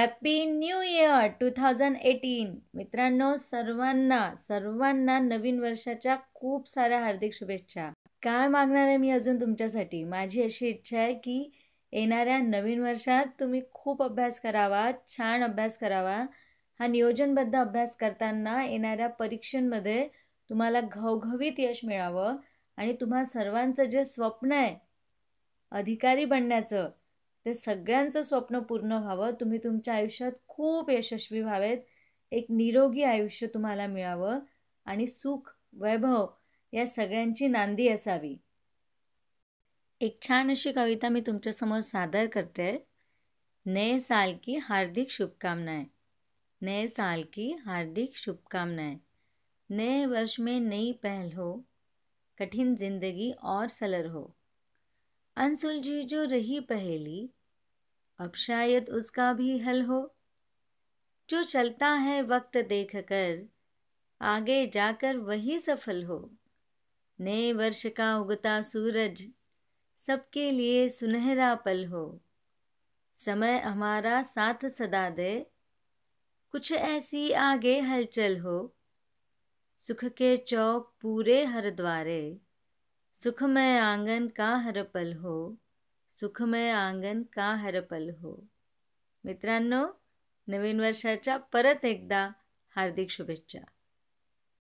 happy new year two thousand eighteen मित्रांनो सर्वांना सर्वांना नवीन वर्षाच्या खूप साऱ्या हार्दिक शुभेच्छा काय मागणार आहे मी अजून तुमच्यासाठी माझी अशी इच्छा आहे की येणाऱ्या नवीन वर्षात तुम्ही खूप अभ्यास करावा छान अभ्यास करावा हा नियोजनबद्ध अभ्यास करताना येणाऱ्या परीक्षांमध्ये तुम्हाला घवघवीत यश मिळावं आणि तुम्हा सर्वांचं जे स्वप्न आहे अधिकारी बनण्याचं ते सगळ्यांचं स्वप्न पूर्ण व्हावं तुम्ही तुमच्या आयुष्यात खूप यशस्वी व्हावेत एक निरोगी आयुष्य तुम्हाला मिळावं आणि सुख वैभव या सगळ्यांची नांदी असावी एक छान अशी कविता मी तुमच्यासमोर सादर करते नए साल की हार्दिक शुभकामनाएं नए साल की हार्दिक शुभकामनाएं नए वर्ष में नई पहल हो कठिन जिंदगी और सलर हो अनसुलझी जो रही पहेली अब शायद उसका भी हल हो जो चलता है वक्त देखकर आगे जाकर वही सफल हो नए वर्ष का उगता सूरज सबके लिए सुनहरा पल हो समय हमारा साथ सदा दे कुछ ऐसी आगे हलचल हो सुख के चौक पूरे हर द्वारे सुखमय आंगन का हरपल पल हो सुखमय आंगन का हरपल हो मित्रांनो नवीन वर्षाच्या परत एकदा हार्दिक शुभेच्छा